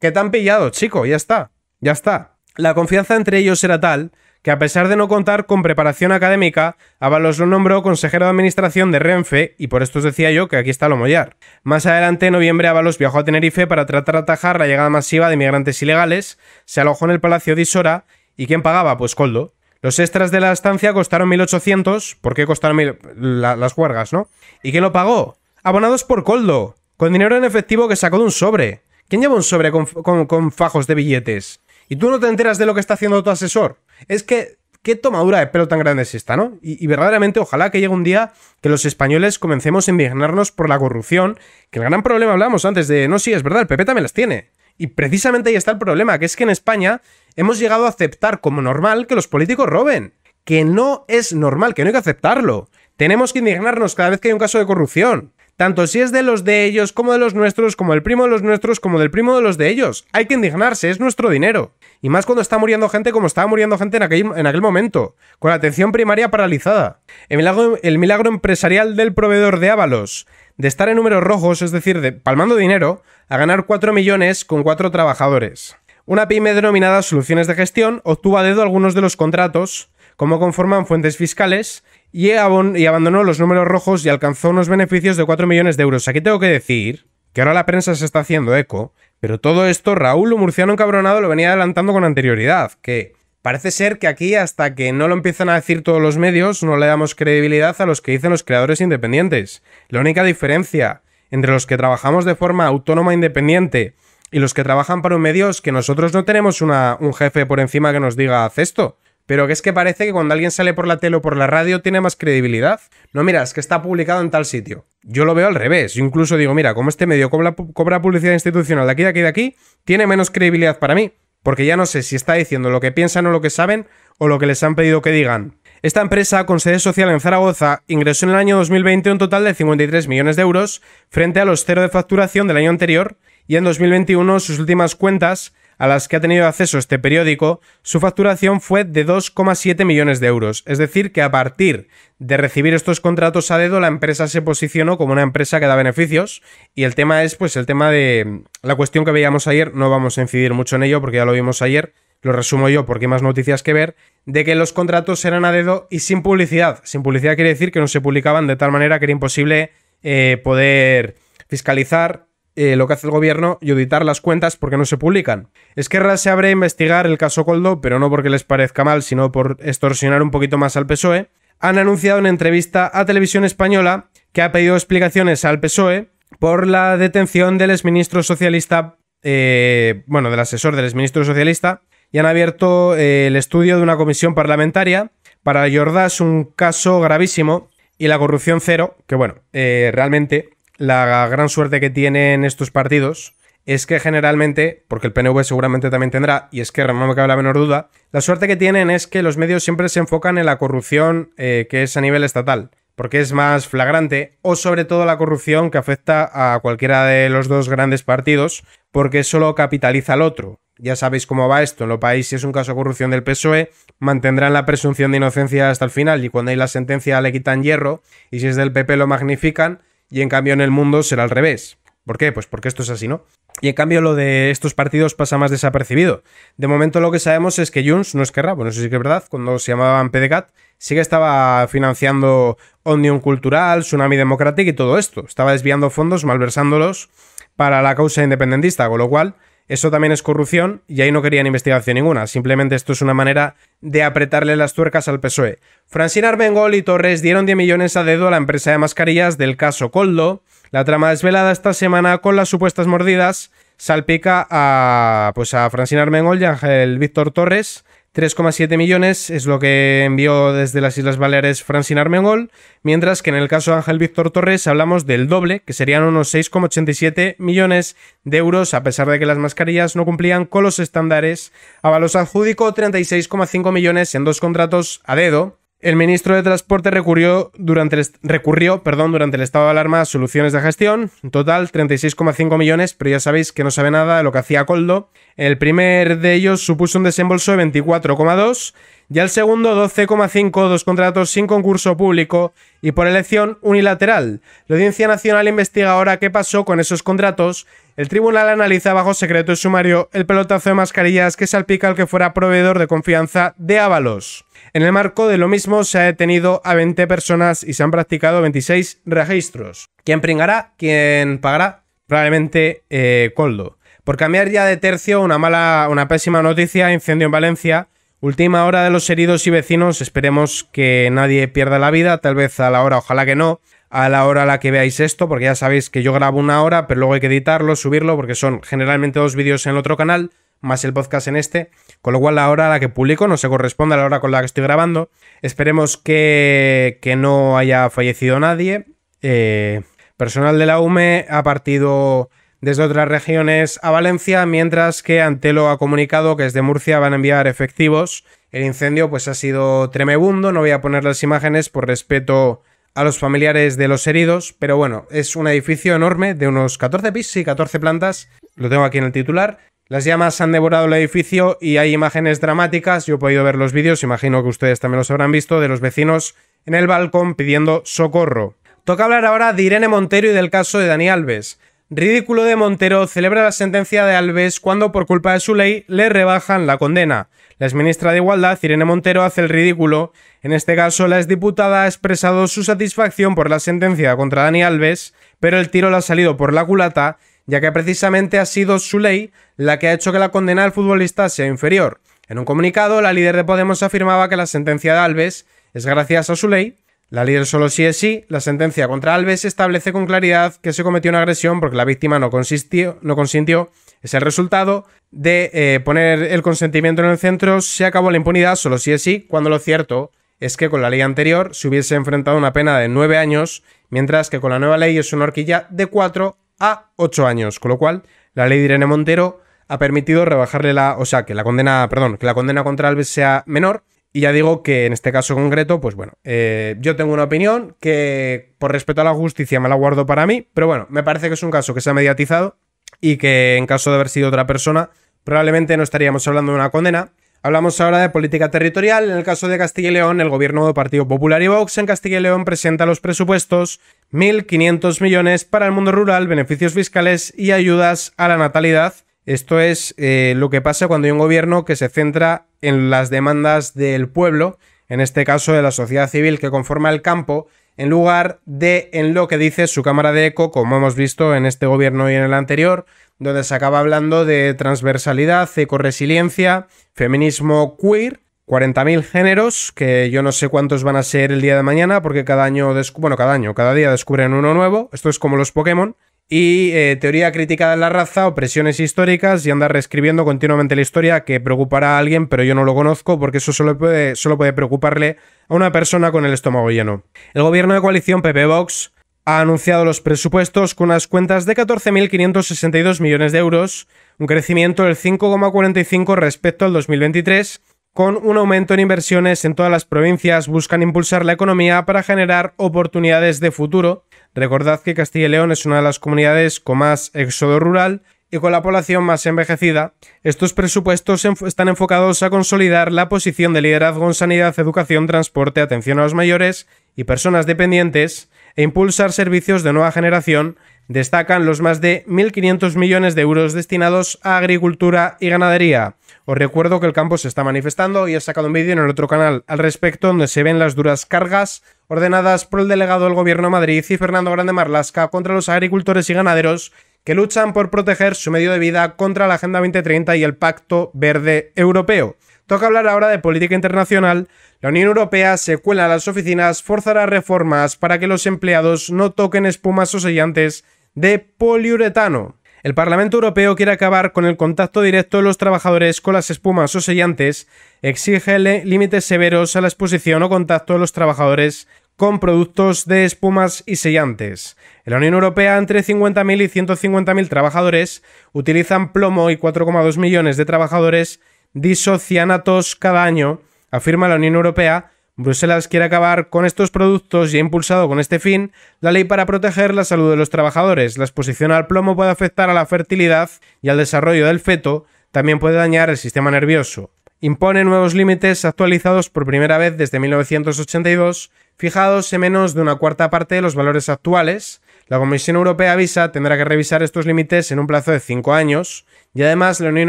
que tan pillado, chico, ya está, ya está. La confianza entre ellos era tal que a pesar de no contar con preparación académica, Ábalos lo nombró consejero de administración de Renfe y por esto os decía yo que aquí está lo mollar. Más adelante, en noviembre, Ábalos viajó a Tenerife para tratar de atajar la llegada masiva de inmigrantes ilegales, se alojó en el Palacio de Isora y ¿quién pagaba? Pues Coldo. Los extras de la estancia costaron 1.800, ¿por qué costaron las huergas, no? ¿Y quién lo pagó? Abonados por Coldo. Con dinero en efectivo que sacó de un sobre. ¿Quién lleva un sobre con, fajos de billetes? Y tú no te enteras de lo que está haciendo tu asesor. Es que qué tomadura de pelo tan grande es esta, ¿no? Y, verdaderamente ojalá que llegue un día que los españoles comencemos a indignarnos por la corrupción, que el gran problema hablamos antes de, no, sí, es verdad, el PP también las tiene. Y precisamente ahí está el problema, que es que en España hemos llegado a aceptar como normal que los políticos roben, que no es normal, que no hay que aceptarlo. Tenemos que indignarnos cada vez que hay un caso de corrupción tanto si es de los de ellos como de los nuestros, como el primo de los nuestros, como del primo de los de ellos. Hay que indignarse, es nuestro dinero. Y más cuando está muriendo gente como estaba muriendo gente en aquel, momento, con la atención primaria paralizada. El milagro, el milagro empresarial del proveedor de Ávalos, de estar en números rojos, es decir, de, palmando dinero, a ganar 4 millones con 4 trabajadores. Una pyme denominada Soluciones de Gestión obtuvo a dedo algunos de los contratos cómo conforman fuentes fiscales y, abandonó los números rojos y alcanzó unos beneficios de 4 millones de euros. Aquí tengo que decir que ahora la prensa se está haciendo eco, pero todo esto Raúl, un murciano encabronado, lo venía adelantando con anterioridad, que Parece ser que aquí, hasta que no lo empiezan a decir todos los medios, no le damos credibilidad a los que dicen los creadores independientes. La única diferencia entre los que trabajamos de forma autónoma e independiente y los que trabajan para un medio es que nosotros no tenemos un jefe por encima que nos diga haz esto. Pero que es que parece que cuando alguien sale por la tele o por la radio tiene más credibilidad. No, mira, es que está publicado en tal sitio. Yo lo veo al revés. Yo incluso digo, mira, como este medio cobra, publicidad institucional de aquí, de aquí, de aquí, tiene menos credibilidad para mí. Porque ya no sé si está diciendo lo que piensan o lo que saben o lo que les han pedido que digan. Esta empresa, con sede social en Zaragoza, ingresó en el año 2020 un total de 53 millones de euros frente a los cero de facturación del año anterior y en 2021 sus últimas cuentas a las que ha tenido acceso este periódico, su facturación fue de 2,7 millones de euros. Es decir, que a partir de recibir estos contratos a dedo, la empresa se posicionó como una empresa que da beneficios. Y el tema es, pues, el tema de la cuestión que veíamos ayer, no vamos a incidir mucho en ello porque ya lo vimos ayer, lo resumo yo porque hay más noticias que ver, de que los contratos eran a dedo y sin publicidad. Sin publicidad quiere decir que no se publicaban de tal manera que era imposible eh, poder fiscalizar eh, lo que hace el gobierno y auditar las cuentas porque no se publican. Esquerra se abre a investigar el caso Coldo, pero no porque les parezca mal, sino por extorsionar un poquito más al PSOE. Han anunciado una entrevista a Televisión Española que ha pedido explicaciones al PSOE por la detención del exministro socialista, eh, bueno, del asesor del exministro socialista, y han abierto eh, el estudio de una comisión parlamentaria para Jordás un caso gravísimo y la corrupción cero, que bueno, realmente la gran suerte que tienen estos partidos es que generalmente, porque el PNV seguramente también tendrá, y es que no me cabe la menor duda, la suerte que tienen es que los medios siempre se enfocan en la corrupción eh, que es a nivel estatal, porque es más flagrante, o sobre todo la corrupción que afecta a cualquiera de los dos grandes partidos, porque solo capitaliza al otro. Ya sabéis cómo va esto, en lo país si es un caso de corrupción del PSOE, mantendrán la presunción de inocencia hasta el final y cuando hay la sentencia le quitan hierro y si es del PP lo magnifican y en cambio en el mundo será al revés. ¿Por qué? Pues porque esto es así, ¿no? Y en cambio lo de estos partidos pasa más desapercibido. De momento lo que sabemos es que Junts no es Esquerra, bueno, eso sí que es verdad, cuando se llamaban PDCAT, sí que estaba financiando Omnium Cultural, Tsunami Democratic y todo esto. Estaba desviando fondos, malversándolos para la causa independentista, con lo cual eso también es corrupción y ahí no querían investigación ninguna. Simplemente esto es una manera de apretarle las tuercas al PSOE. Francina Armengol y Torres dieron 10 millones a dedo a la empresa de mascarillas del caso Coldo. La trama desvelada esta semana con las supuestas mordidas salpica a, pues a Francina Armengol y Ángel Víctor Torres 3,7 millones es lo que envió desde las Islas Baleares Francine Armengol, mientras que en el caso de Ángel Víctor Torres hablamos del doble, que serían unos 6,87 millones de euros, a pesar de que las mascarillas no cumplían con los estándares. Avalos adjudicó 36,5 millones en dos contratos a dedo, el ministro de Transporte recurrió durante el, recurrió, perdón, durante el estado de alarma a soluciones de gestión, en total 36,5 millones, pero ya sabéis que no sabe nada de lo que hacía Coldo. El primer de ellos supuso un desembolso de 24,2 y el segundo 12,5, dos contratos sin concurso público y por elección unilateral. La Audiencia Nacional investiga ahora qué pasó con esos contratos. El tribunal analiza bajo secreto y sumario el pelotazo de mascarillas que salpica al que fuera proveedor de confianza de Ávalos. En el marco de lo mismo se ha detenido a 20 personas y se han practicado 26 registros. ¿Quién pringará? ¿Quién pagará? Probablemente eh, Coldo. Por cambiar ya de tercio, una mala, una pésima noticia, incendio en Valencia. Última hora de los heridos y vecinos, esperemos que nadie pierda la vida, tal vez a la hora, ojalá que no, a la hora a la que veáis esto, porque ya sabéis que yo grabo una hora, pero luego hay que editarlo, subirlo, porque son generalmente dos vídeos en el otro canal más el podcast en este, con lo cual la hora a la que publico no se corresponde a la hora con la que estoy grabando. Esperemos que, que no haya fallecido nadie. Eh, personal de la UME ha partido desde otras regiones a Valencia, mientras que Antelo ha comunicado que desde Murcia van a enviar efectivos. El incendio pues ha sido tremebundo, no voy a poner las imágenes por respeto a los familiares de los heridos, pero bueno, es un edificio enorme de unos 14 pisos y 14 plantas, lo tengo aquí en el titular, las llamas han devorado el edificio y hay imágenes dramáticas, yo he podido ver los vídeos, imagino que ustedes también los habrán visto, de los vecinos en el balcón pidiendo socorro. Toca hablar ahora de Irene Montero y del caso de Dani Alves. Ridículo de Montero celebra la sentencia de Alves cuando por culpa de su ley le rebajan la condena. La exministra de Igualdad, Irene Montero, hace el ridículo. En este caso, la exdiputada ha expresado su satisfacción por la sentencia contra Dani Alves, pero el tiro le ha salido por la culata ya que precisamente ha sido su ley la que ha hecho que la condena del futbolista sea inferior. En un comunicado, la líder de Podemos afirmaba que la sentencia de Alves es gracias a su ley. La líder solo sí es sí, la sentencia contra Alves establece con claridad que se cometió una agresión porque la víctima no, consintió. Es el resultado de eh, poner el consentimiento en el centro, se acabó la impunidad solo sí es sí, cuando lo cierto es que con la ley anterior se hubiese enfrentado una pena de nueve años, mientras que con la nueva ley es una horquilla de 4 a 8 años, con lo cual la ley de Irene Montero ha permitido rebajarle la, o sea, que la condena, perdón, que la condena contra Alves sea menor. Y ya digo que en este caso concreto, pues bueno, eh, yo tengo una opinión que por respeto a la justicia me la guardo para mí, pero bueno, me parece que es un caso que se ha mediatizado y que en caso de haber sido otra persona, probablemente no estaríamos hablando de una condena, Hablamos ahora de política territorial. En el caso de Castilla y León, el gobierno de Partido Popular y Vox en Castilla y León presenta los presupuestos 1.500 millones para el mundo rural, beneficios fiscales y ayudas a la natalidad. Esto es eh, lo que pasa cuando hay un gobierno que se centra en las demandas del pueblo, en este caso de la sociedad civil que conforma el campo, en lugar de en lo que dice su cámara de eco, como hemos visto en este gobierno y en el anterior, donde se acaba hablando de transversalidad, ecoresiliencia, feminismo queer, 40.000 géneros, que yo no sé cuántos van a ser el día de mañana, porque cada año, bueno, cada año, cada día descubren uno nuevo, esto es como los Pokémon, y eh, teoría crítica de la raza, opresiones históricas y andar reescribiendo continuamente la historia que preocupará a alguien, pero yo no lo conozco porque eso solo puede, solo puede preocuparle a una persona con el estómago lleno. El gobierno de coalición PP Vox ha anunciado los presupuestos con unas cuentas de 14.562 millones de euros, un crecimiento del 5,45 respecto al 2023 con un aumento en inversiones en todas las provincias buscan impulsar la economía para generar oportunidades de futuro Recordad que Castilla y León es una de las comunidades con más éxodo rural y con la población más envejecida, estos presupuestos están enfocados a consolidar la posición de liderazgo en sanidad, educación, transporte, atención a los mayores y personas dependientes e impulsar servicios de nueva generación, destacan los más de 1.500 millones de euros destinados a agricultura y ganadería, os recuerdo que el campo se está manifestando y he sacado un vídeo en el otro canal al respecto donde se ven las duras cargas ordenadas por el delegado del Gobierno de Madrid y Fernando Grande Marlasca contra los agricultores y ganaderos que luchan por proteger su medio de vida contra la Agenda 2030 y el Pacto Verde Europeo. Toca hablar ahora de política internacional. La Unión Europea se cuela a las oficinas, forzará reformas para que los empleados no toquen espumas o sellantes de poliuretano. El Parlamento Europeo quiere acabar con el contacto directo de los trabajadores con las espumas o sellantes, exige límites severos a la exposición o contacto de los trabajadores con productos de espumas y sellantes. En la Unión Europea, entre 50.000 y 150.000 trabajadores utilizan plomo y 4,2 millones de trabajadores disocianatos cada año, afirma la Unión Europea, Bruselas quiere acabar con estos productos y ha impulsado con este fin la ley para proteger la salud de los trabajadores. La exposición al plomo puede afectar a la fertilidad y al desarrollo del feto, también puede dañar el sistema nervioso. Impone nuevos límites actualizados por primera vez desde 1982, fijados en menos de una cuarta parte de los valores actuales. La Comisión Europea avisa tendrá que revisar estos límites en un plazo de cinco años, y además la Unión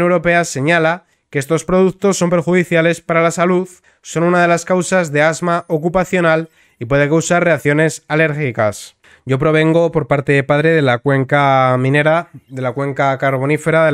Europea señala que estos productos son perjudiciales para la salud, son una de las causas de asma ocupacional y puede causar reacciones alérgicas. Yo provengo por parte de padre de la cuenca minera, de la cuenca carbonífera,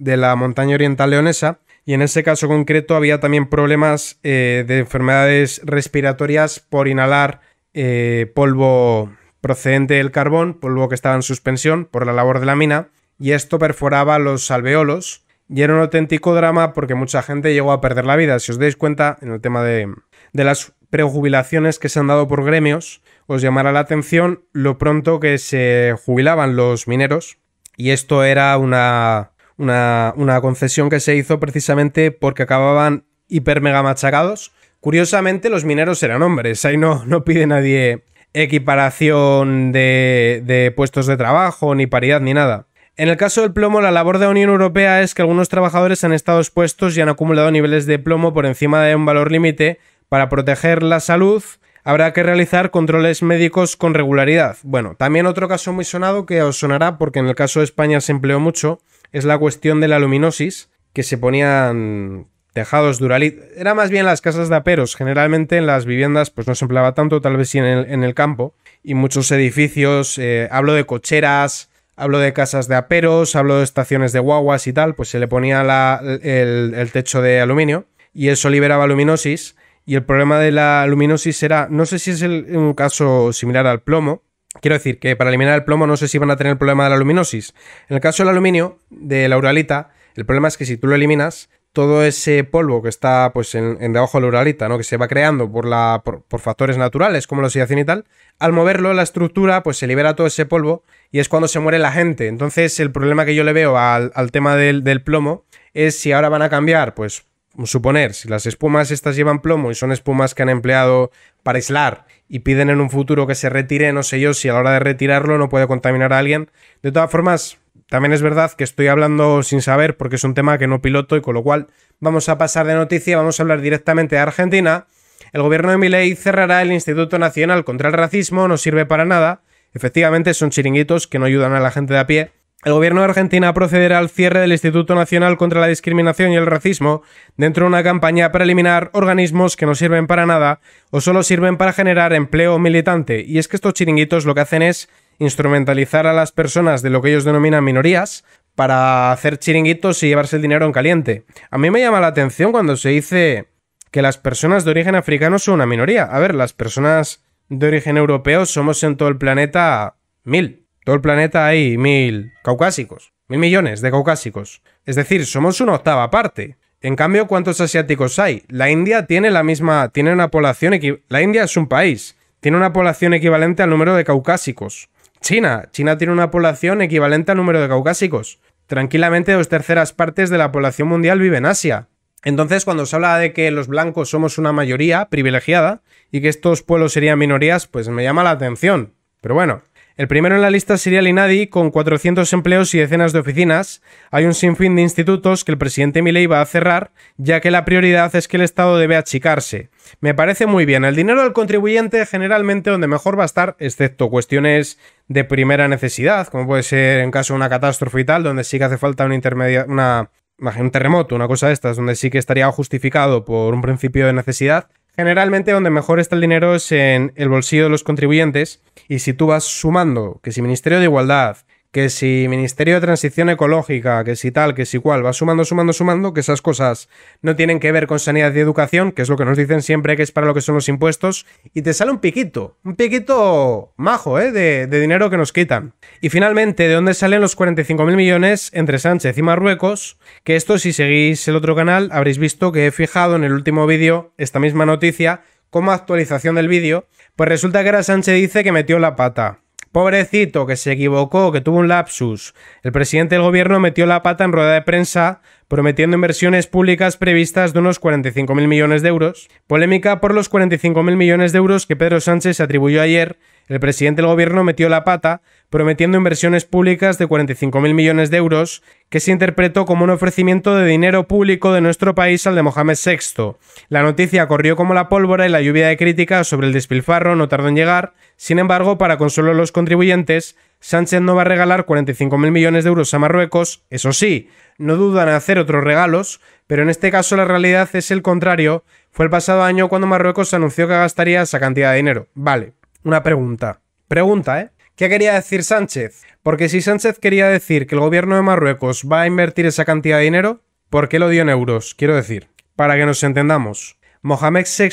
de la, montaña oriental leonesa, y en ese caso concreto había también problemas eh, de enfermedades respiratorias por inhalar eh, polvo procedente del carbón, polvo que estaba en suspensión por la labor de la mina, y esto perforaba los alveolos, y era un auténtico drama porque mucha gente llegó a perder la vida. Si os dais cuenta, en el tema de, de las prejubilaciones que se han dado por gremios, os llamará la atención lo pronto que se jubilaban los mineros. Y esto era una, una, una concesión que se hizo precisamente porque acababan hiper mega machacados. Curiosamente, los mineros eran hombres. Ahí no, no pide nadie equiparación de, de puestos de trabajo, ni paridad, ni nada. En el caso del plomo, la labor de la Unión Europea es que algunos trabajadores han estado expuestos y han acumulado niveles de plomo por encima de un valor límite. Para proteger la salud, habrá que realizar controles médicos con regularidad. Bueno, también otro caso muy sonado que os sonará, porque en el caso de España se empleó mucho, es la cuestión de la luminosis, que se ponían tejados duralit. Era más bien las casas de aperos. Generalmente en las viviendas pues no se empleaba tanto, tal vez sí en el, campo. Y muchos edificios, eh, hablo de cocheras, hablo de casas de aperos, hablo de estaciones de guaguas y tal, pues se le ponía el, techo de aluminio y eso liberaba luminosis. Y el problema de la luminosis era, no sé si es un caso similar al plomo, Quiero decir que para eliminar el plomo no sé si van a tener el problema de la luminosis. En el caso del aluminio, de la uralita, el problema es que si tú lo eliminas, todo ese polvo que está pues en, debajo de la uralita, ¿no? Que se va creando por, la, por, factores naturales como la oxidación y tal, al moverlo la estructura pues se libera todo ese polvo y es cuando se muere la gente. Entonces el problema que yo le veo al, tema del, del, plomo es si ahora van a cambiar, pues suponer, si las espumas estas llevan plomo y son espumas que han empleado para aislar y piden en un futuro que se retire, no sé yo, si a la hora de retirarlo no puede contaminar a alguien. De todas formas, también es verdad que estoy hablando sin saber porque es un tema que no piloto y con lo cual vamos a pasar de noticia, vamos a hablar directamente de Argentina. El gobierno de Miley cerrará el Instituto Nacional contra el Racismo, no sirve para nada. Efectivamente, son chiringuitos que no ayudan a la gente de a pie. El gobierno de Argentina procederá al cierre del Instituto Nacional contra la Discriminación y el Racismo dentro de una campaña para eliminar organismos que no sirven para nada o solo sirven para generar empleo militante. Y es que estos chiringuitos lo que hacen es instrumentalizar a las personas de lo que ellos denominan minorías para hacer chiringuitos y llevarse el dinero en caliente. A mí me llama la atención cuando se dice que las personas de origen africano son una minoría. A ver, las personas de origen europeo somos en todo el planeta mil. Todo el planeta hay mil caucásicos, mil millones de caucásicos. Es decir, somos una octava parte. En cambio, ¿cuántos asiáticos hay? La India tiene la misma, tiene una población, la India es un país, tiene una población equivalente al número de caucásicos. China. China tiene una población equivalente al número de caucásicos. Tranquilamente dos terceras partes de la población mundial vive en Asia. Entonces, cuando se habla de que los blancos somos una mayoría privilegiada y que estos pueblos serían minorías, pues me llama la atención. Pero bueno, el primero en la lista sería el INADI, con 400 empleos y decenas de oficinas. Hay un sinfín de institutos que el presidente Milei va a cerrar, ya que la prioridad es que el Estado debe achicarse. Me parece muy bien. El dinero del contribuyente generalmente donde mejor va a estar, excepto cuestiones de primera necesidad, como puede ser en caso de una catástrofe y tal, donde sí que hace falta una intermedia, una, un terremoto, una cosa de estas, donde sí que estaría justificado por un principio de necesidad Generalmente donde mejor está el dinero es en el bolsillo de los contribuyentes y si tú vas sumando que si Ministerio de Igualdad, que si Ministerio de Transición Ecológica, que si tal, que si cual, va sumando, sumando, sumando, que esas cosas no tienen que ver con sanidad y educación, que es lo que nos dicen siempre que es para lo que son los impuestos, y te sale un piquito, un piquito majo, ¿eh? De, dinero que nos quitan. Y finalmente, ¿de dónde salen los 45.000 millones entre Sánchez y Marruecos? Que esto, si seguís el otro canal, habréis visto que he fijado en el último vídeo esta misma noticia como actualización del vídeo, pues resulta que ahora Sánchez dice que metió la pata. Pobrecito, que se equivocó, que tuvo un lapsus. El presidente del gobierno metió la pata en rueda de prensa, prometiendo inversiones públicas previstas de unos 45.000 millones de euros. Polémica por los 45.000 millones de euros que Pedro Sánchez atribuyó ayer. El presidente del gobierno metió la pata, prometiendo inversiones públicas de 45.000 millones de euros que se interpretó como un ofrecimiento de dinero público de nuestro país al de Mohamed VI. La noticia corrió como la pólvora y la lluvia de críticas sobre el despilfarro no tardó en llegar, sin embargo, para consolar a los contribuyentes, Sánchez no va a regalar 45.000 millones de euros a Marruecos, eso sí, no dudan en hacer otros regalos, pero en este caso la realidad es el contrario, fue el pasado año cuando Marruecos anunció que gastaría esa cantidad de dinero. Vale, una pregunta. Pregunta, ¿eh? ¿Qué quería decir Sánchez? Porque si Sánchez quería decir que el gobierno de Marruecos va a invertir esa cantidad de dinero, ¿por qué lo dio en euros? Quiero decir, para que nos entendamos. Mohamed VI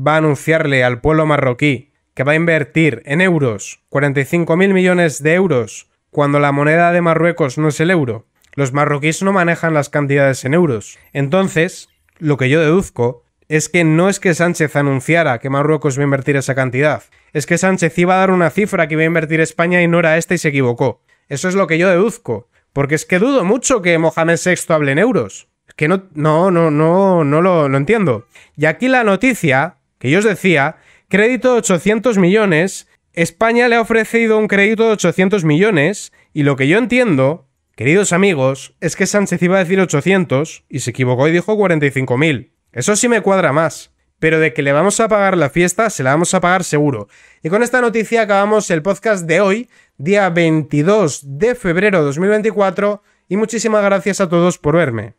va a anunciarle al pueblo marroquí que va a invertir en euros 45.000 millones de euros cuando la moneda de Marruecos no es el euro. Los marroquíes no manejan las cantidades en euros. Entonces, lo que yo deduzco es que no es que Sánchez anunciara que Marruecos va a invertir esa cantidad, es que Sánchez iba a dar una cifra que iba a invertir España y no era esta y se equivocó. Eso es lo que yo deduzco, porque es que dudo mucho que Mohamed VI hable en euros. Es que no, no, no, no, no lo, lo entiendo. Y aquí la noticia que yo os decía, crédito de 800 millones, España le ha ofrecido un crédito de 800 millones y lo que yo entiendo, queridos amigos, es que Sánchez iba a decir 800 y se equivocó y dijo 45.000. Eso sí me cuadra más. Pero de que le vamos a pagar la fiesta, se la vamos a pagar seguro. Y con esta noticia acabamos el podcast de hoy, día 22 de febrero de 2024. Y muchísimas gracias a todos por verme.